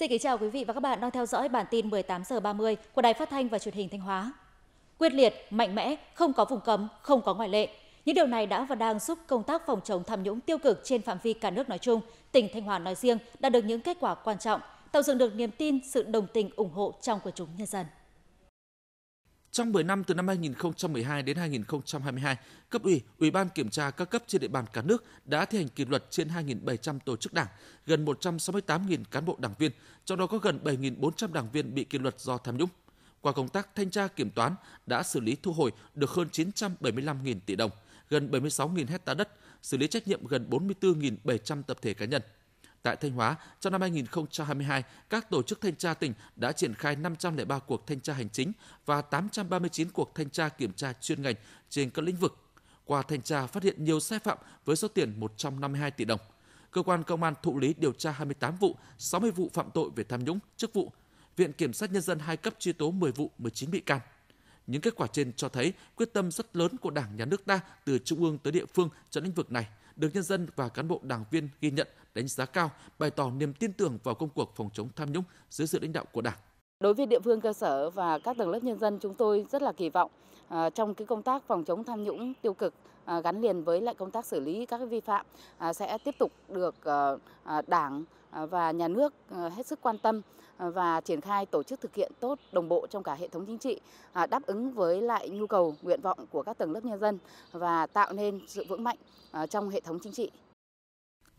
Xin kính chào quý vị và các bạn đang theo dõi bản tin 18 giờ 30 của Đài Phát thanh và Truyền hình Thanh Hóa. Quyết liệt, mạnh mẽ, không có vùng cấm, không có ngoại lệ. Những điều này đã và đang giúp công tác phòng chống tham nhũng tiêu cực trên phạm vi cả nước nói chung, tỉnh Thanh Hóa nói riêng đã được những kết quả quan trọng, tạo dựng được niềm tin, sự đồng tình ủng hộ trong quần chúng nhân dân. Trong 10 năm từ năm 2012 đến 2022, cấp ủy, ủy ban kiểm tra các cấp trên địa bàn cả nước đã thi hành kỷ luật trên 2.700 tổ chức đảng, gần 168.000 cán bộ đảng viên, trong đó có gần 7.400 đảng viên bị kỷ luật do tham nhũng. Qua công tác thanh tra kiểm toán đã xử lý thu hồi được hơn 975.000 tỷ đồng, gần 76.000 hecta đất, xử lý trách nhiệm gần 44.700 tập thể cá nhân. Tại Thanh Hóa, trong năm 2022, các tổ chức thanh tra tỉnh đã triển khai 503 cuộc thanh tra hành chính và 839 cuộc thanh tra kiểm tra chuyên ngành trên các lĩnh vực. Qua thanh tra phát hiện nhiều sai phạm với số tiền 152 tỷ đồng. Cơ quan công an thụ lý điều tra 28 vụ, 60 vụ phạm tội về tham nhũng, chức vụ. Viện Kiểm sát Nhân dân hai cấp truy tố 10 vụ, 19 bị can. Những kết quả trên cho thấy quyết tâm rất lớn của Đảng, Nhà nước ta từ trung ương tới địa phương trong lĩnh vực này – được nhân dân và cán bộ đảng viên ghi nhận, đánh giá cao, bày tỏ niềm tin tưởng vào công cuộc phòng chống tham nhũng dưới sự lãnh đạo của Đảng. Đối với địa phương cơ sở và các tầng lớp nhân dân chúng tôi rất là kỳ vọng À, trong cái công tác phòng chống tham nhũng tiêu cực à, gắn liền với lại công tác xử lý các vi phạm à, sẽ tiếp tục được ờ, Đảng và nhà nước ờ, hết sức quan tâm và triển khai tổ chức thực hiện tốt đồng bộ trong cả hệ thống chính trị, đáp ứng với lại nhu cầu, nguyện vọng của các tầng lớp nhân dân và tạo nên sự vững mạnh trong hệ thống chính trị.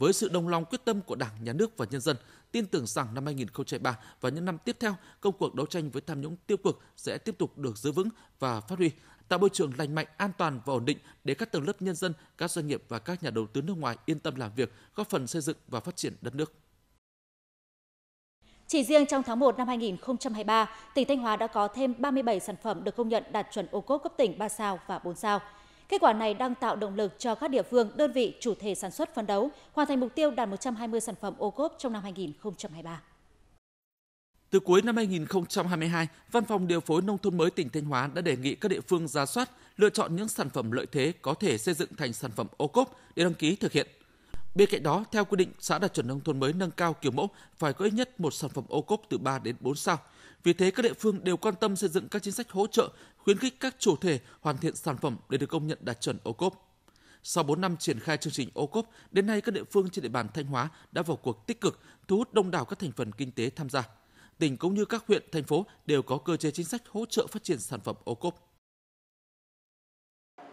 Với sự đồng lòng quyết tâm của Đảng, Nhà nước và nhân dân, tin tưởng rằng năm 2023 và những năm tiếp theo, công cuộc đấu tranh với tham nhũng tiêu cực sẽ tiếp tục được giữ vững và phát huy, tạo môi trường lành mạnh, an toàn và ổn định để các tầng lớp nhân dân, các doanh nghiệp và các nhà đầu tư nước ngoài yên tâm làm việc, góp phần xây dựng và phát triển đất nước. Chỉ riêng trong tháng 1 năm 2023, tỉnh Thanh Hóa đã có thêm 37 sản phẩm được công nhận đạt chuẩn ô cốp cấp tỉnh 3 sao và 4 sao. Kết quả này đang tạo động lực cho các địa phương, đơn vị chủ thể sản xuất phấn đấu hoàn thành mục tiêu đạt 120 sản phẩm ô cốp trong năm 2023. Từ cuối năm 2022, Văn phòng Điều phối Nông thôn mới tỉnh Thanh Hóa đã đề nghị các địa phương ra soát, lựa chọn những sản phẩm lợi thế có thể xây dựng thành sản phẩm ô cốp để đăng ký thực hiện. Bên cạnh đó, theo quy định, xã đạt chuẩn nông thôn mới nâng cao kiểu mẫu phải có ít nhất một sản phẩm ô cốp từ 3 đến 4 sao – vì thế, các địa phương đều quan tâm xây dựng các chính sách hỗ trợ, khuyến khích các chủ thể hoàn thiện sản phẩm để được công nhận đạt chuẩn ô cốp. Sau 4 năm triển khai chương trình ô cốp, đến nay các địa phương trên địa bàn Thanh Hóa đã vào cuộc tích cực, thu hút đông đảo các thành phần kinh tế tham gia. Tỉnh cũng như các huyện, thành phố đều có cơ chế chính sách hỗ trợ phát triển sản phẩm ô cốp.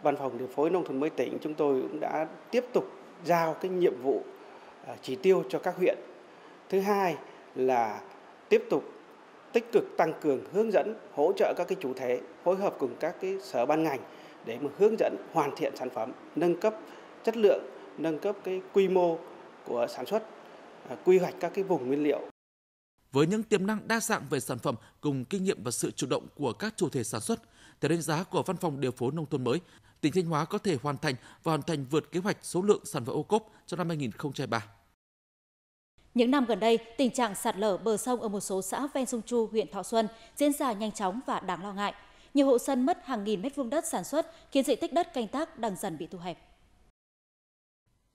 Văn phòng điều phối nông thôn mới tỉnh chúng tôi cũng đã tiếp tục giao cái nhiệm vụ à, chỉ tiêu cho các huyện. Thứ hai là tiếp tục tích cực tăng cường hướng dẫn hỗ trợ các cái chủ thể phối hợp cùng các cái sở ban ngành để mà hướng dẫn hoàn thiện sản phẩm nâng cấp chất lượng nâng cấp cái quy mô của sản xuất à, quy hoạch các cái vùng nguyên liệu với những tiềm năng đa dạng về sản phẩm cùng kinh nghiệm và sự chủ động của các chủ thể sản xuất theo đánh giá của văn phòng điều phối nông thôn mới tỉnh Thanh Hóa có thể hoàn thành và hoàn thành vượt kế hoạch số lượng sản phẩm ô cốp cho năm 2023. Những năm gần đây, tình trạng sạt lở bờ sông ở một số xã ven sông Chu, huyện Thọ Xuân diễn ra nhanh chóng và đáng lo ngại. Nhiều hộ dân mất hàng nghìn mét vuông đất sản xuất, khiến diện tích đất canh tác đang dần bị thu hẹp.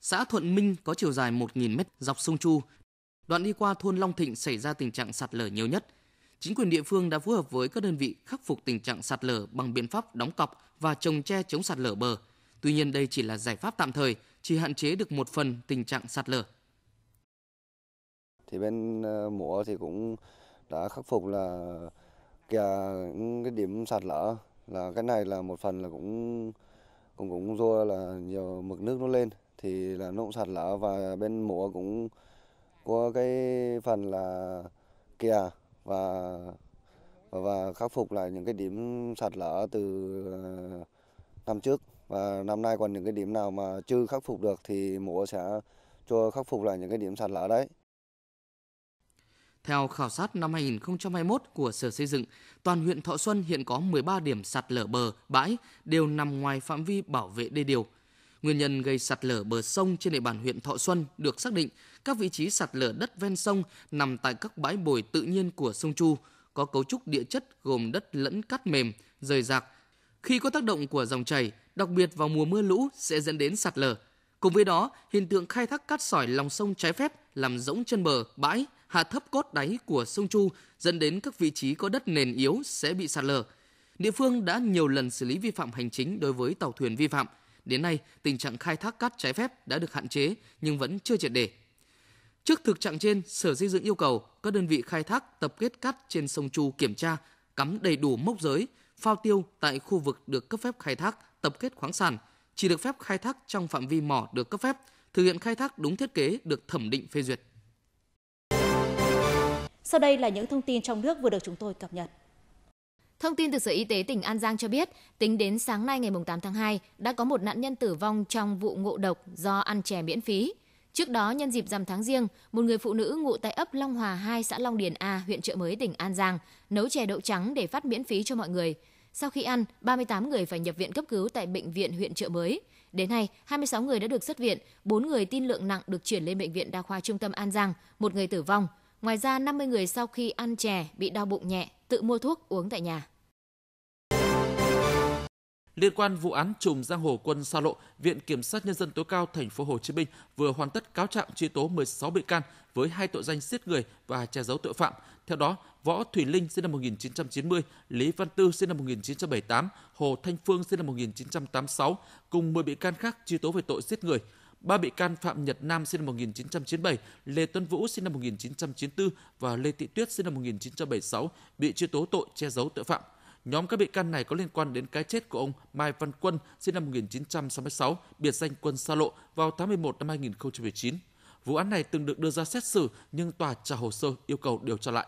Xã Thuận Minh có chiều dài 1.000 mét dọc sông Chu. Đoạn đi qua thôn Long Thịnh xảy ra tình trạng sạt lở nhiều nhất. Chính quyền địa phương đã phối hợp với các đơn vị khắc phục tình trạng sạt lở bằng biện pháp đóng cọc và trồng tre chống sạt lở bờ. Tuy nhiên đây chỉ là giải pháp tạm thời, chỉ hạn chế được một phần tình trạng sạt lở thì bên ờ, múa thì cũng đã khắc phục là cái điểm sạt lở là cái này là một phần là cũng cũng cũng do là nhiều mực nước nó lên thì là nó cũng sạt lở và bên múa cũng có cái phần là kè và và khắc phục lại những cái điểm sạt lở từ ờ, năm trước và năm nay còn những cái điểm nào mà chưa khắc phục được thì múa sẽ cho khắc phục lại những cái điểm sạt lở đấy theo khảo sát năm 2021 của Sở Xây dựng, toàn huyện Thọ Xuân hiện có 13 điểm sạt lở bờ, bãi đều nằm ngoài phạm vi bảo vệ đê điều. Nguyên nhân gây sạt lở bờ sông trên địa bàn huyện Thọ Xuân được xác định các vị trí sạt lở đất ven sông nằm tại các bãi bồi tự nhiên của sông Chu, có cấu trúc địa chất gồm đất lẫn cát mềm, rời rạc. Khi có tác động của dòng chảy, đặc biệt vào mùa mưa lũ sẽ dẫn đến sạt lở. Cùng với đó, hiện tượng khai thác cát sỏi lòng sông trái phép làm rỗng chân bờ, bãi, hạ thấp cốt đáy của sông Chu dẫn đến các vị trí có đất nền yếu sẽ bị sạt lở. Địa phương đã nhiều lần xử lý vi phạm hành chính đối với tàu thuyền vi phạm. Đến nay, tình trạng khai thác cát trái phép đã được hạn chế nhưng vẫn chưa triệt đề. Trước thực trạng trên, Sở Xây dựng yêu cầu các đơn vị khai thác tập kết cát trên sông Chu kiểm tra, cắm đầy đủ mốc giới, phao tiêu tại khu vực được cấp phép khai thác, tập kết khoáng sản, chỉ được phép khai thác trong phạm vi mỏ được cấp phép, thực hiện khai thác đúng thiết kế được thẩm định phê duyệt. Sau đây là những thông tin trong nước vừa được chúng tôi cập nhật. Thông tin từ Sở Y tế tỉnh An Giang cho biết, tính đến sáng nay ngày 8 tháng 2, đã có một nạn nhân tử vong trong vụ ngộ độc do ăn chè miễn phí. Trước đó, nhân dịp rằm tháng riêng, một người phụ nữ ngụ tại ấp Long Hòa 2, xã Long Điền A, huyện Trợ Mới, tỉnh An Giang, nấu chè đậu trắng để phát miễn phí cho mọi người. Sau khi ăn, 38 người phải nhập viện cấp cứu tại bệnh viện huyện Trợ Mới. Đến nay, 26 người đã được xuất viện, 4 người tin lượng nặng được chuyển lên bệnh viện đa khoa trung tâm An Giang, một người tử vong, Ngoài ra, 50 người sau khi ăn chè bị đau bụng nhẹ, tự mua thuốc uống tại nhà. Liên quan vụ án trùm giang hồ quân xa lộ, Viện Kiểm sát Nhân dân tối cao thành phố Hồ Chí Minh vừa hoàn tất cáo trạng truy tố 16 bị can với hai tội danh giết người và che giấu tội phạm. Theo đó, Võ Thủy Linh sinh năm 1990, Lý Văn Tư sinh năm 1978, Hồ Thanh Phương sinh năm 1986 cùng 10 bị can khác truy tố về tội giết người – Ba bị can Phạm Nhật Nam sinh năm 1997, Lê Tuấn Vũ sinh năm 1994 và Lê Thị Tuyết sinh năm 1976 bị truy tố tội che giấu tội phạm. Nhóm các bị can này có liên quan đến cái chết của ông Mai Văn Quân sinh năm 1966, biệt danh Quân Sa Lộ vào tháng 11 năm 2019. Vụ án này từng được đưa ra xét xử nhưng tòa trả hồ sơ yêu cầu điều tra lại.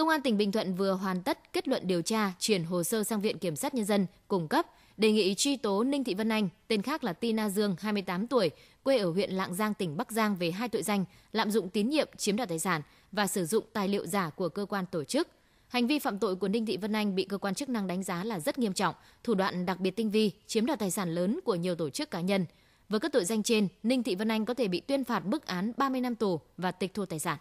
Công an tỉnh Bình Thuận vừa hoàn tất kết luận điều tra, chuyển hồ sơ sang Viện Kiểm sát Nhân dân cung cấp, đề nghị truy tố Ninh Thị Vân Anh, tên khác là Tina Dương, 28 tuổi, quê ở huyện Lạng Giang, tỉnh Bắc Giang về hai tội danh lạm dụng tín nhiệm chiếm đoạt tài sản và sử dụng tài liệu giả của cơ quan tổ chức. Hành vi phạm tội của Ninh Thị Vân Anh bị cơ quan chức năng đánh giá là rất nghiêm trọng, thủ đoạn đặc biệt tinh vi, chiếm đoạt tài sản lớn của nhiều tổ chức cá nhân. Với các tội danh trên, Ninh Thị Vân Anh có thể bị tuyên phạt bức án 30 năm tù và tịch thu tài sản.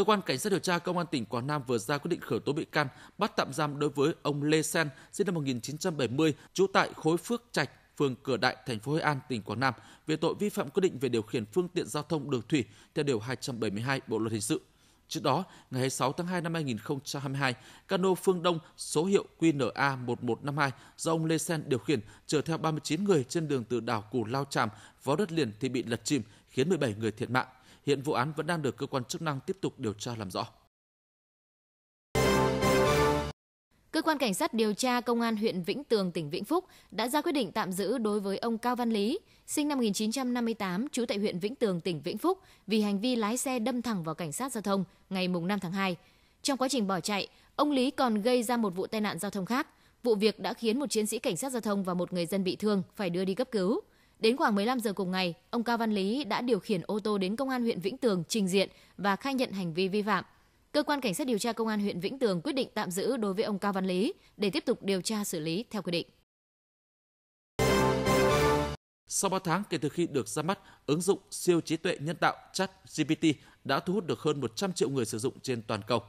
Cơ quan Cảnh sát điều tra Công an tỉnh Quảng Nam vừa ra quyết định khởi tố bị can, bắt tạm giam đối với ông Lê Sen, sinh năm 1970, trú tại khối Phước Trạch, phường Cửa Đại, thành phố Hội An, tỉnh Quảng Nam về tội vi phạm quy định về điều khiển phương tiện giao thông đường thủy theo điều 272 Bộ luật hình sự. Trước đó, ngày 26 tháng 2 năm 2022, cano Phương Đông số hiệu QNA 1152 do ông Lê Sen điều khiển chở theo 39 người trên đường từ đảo Cù Lao Tràm vào đất liền thì bị lật chìm, khiến 17 người thiệt mạng. Hiện vụ án vẫn đang được cơ quan chức năng tiếp tục điều tra làm rõ. Cơ quan cảnh sát điều tra Công an huyện Vĩnh Tường, tỉnh Vĩnh Phúc đã ra quyết định tạm giữ đối với ông Cao Văn Lý, sinh năm 1958, trú tại huyện Vĩnh Tường, tỉnh Vĩnh Phúc, vì hành vi lái xe đâm thẳng vào cảnh sát giao thông ngày 5 tháng 2. Trong quá trình bỏ chạy, ông Lý còn gây ra một vụ tai nạn giao thông khác. Vụ việc đã khiến một chiến sĩ cảnh sát giao thông và một người dân bị thương phải đưa đi cấp cứu. Đến khoảng 15 giờ cùng ngày, ông Cao Văn Lý đã điều khiển ô tô đến công an huyện Vĩnh Tường trình diện và khai nhận hành vi vi phạm. Cơ quan cảnh sát điều tra công an huyện Vĩnh Tường quyết định tạm giữ đối với ông Cao Văn Lý để tiếp tục điều tra xử lý theo quy định. Sau 3 tháng kể từ khi được ra mắt, ứng dụng siêu trí tuệ nhân tạo ChatGPT đã thu hút được hơn 100 triệu người sử dụng trên toàn cầu.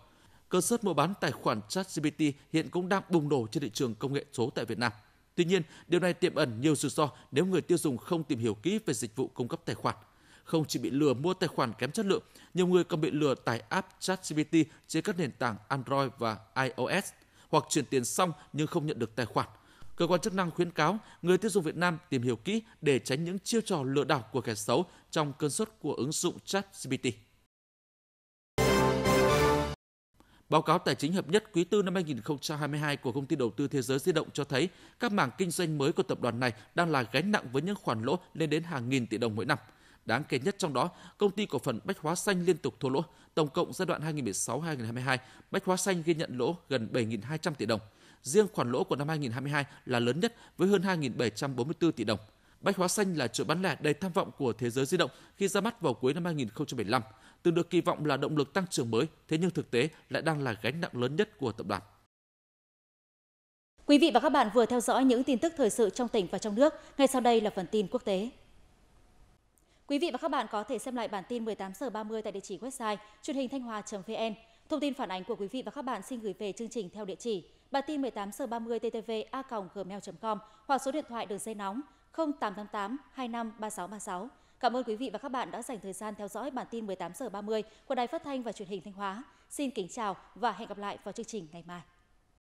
Cơ sở mua bán tài khoản ChatGPT hiện cũng đang bùng nổ trên thị trường công nghệ số tại Việt Nam – Tuy nhiên, điều này tiềm ẩn nhiều rủi ro nếu người tiêu dùng không tìm hiểu kỹ về dịch vụ cung cấp tài khoản. Không chỉ bị lừa mua tài khoản kém chất lượng, nhiều người còn bị lừa tải app ChatGPT trên các nền tảng Android và iOS hoặc chuyển tiền xong nhưng không nhận được tài khoản. Cơ quan chức năng khuyến cáo người tiêu dùng Việt Nam tìm hiểu kỹ để tránh những chiêu trò lừa đảo của kẻ xấu trong cơn sốt của ứng dụng ChatGPT. Báo cáo tài chính hợp nhất quý tư năm 2022 của công ty đầu tư thế giới di động cho thấy các mảng kinh doanh mới của tập đoàn này đang là gánh nặng với những khoản lỗ lên đến hàng nghìn tỷ đồng mỗi năm. Đáng kể nhất trong đó, công ty cổ phần Bách Hóa Xanh liên tục thua lỗ. Tổng cộng giai đoạn 2016-2022, Bách Hóa Xanh ghi nhận lỗ gần 7.200 tỷ đồng. Riêng khoản lỗ của năm 2022 là lớn nhất với hơn 2.744 tỷ đồng. Bách Hóa Xanh là chuỗi bán lẻ đầy tham vọng của thế giới di động khi ra mắt vào cuối năm 2015 từng được kỳ vọng là động lực tăng trưởng mới, thế nhưng thực tế lại đang là gánh nặng lớn nhất của tập đoàn. Quý vị và các bạn vừa theo dõi những tin tức thời sự trong tỉnh và trong nước. Ngay sau đây là phần tin quốc tế. Quý vị và các bạn có thể xem lại bản tin 18 giờ 30 tại địa chỉ website truyền hình thanh hòa vn Thông tin phản ánh của quý vị và các bạn xin gửi về chương trình theo địa chỉ bản tin 18 giờ 30 ttv a gmail.com hoặc số điện thoại đường dây nóng 0888 25 3636. Cảm ơn quý vị và các bạn đã dành thời gian theo dõi bản tin 18 giờ 30 của Đài Phát thanh và Truyền hình Thanh Hóa. Xin kính chào và hẹn gặp lại vào chương trình ngày mai.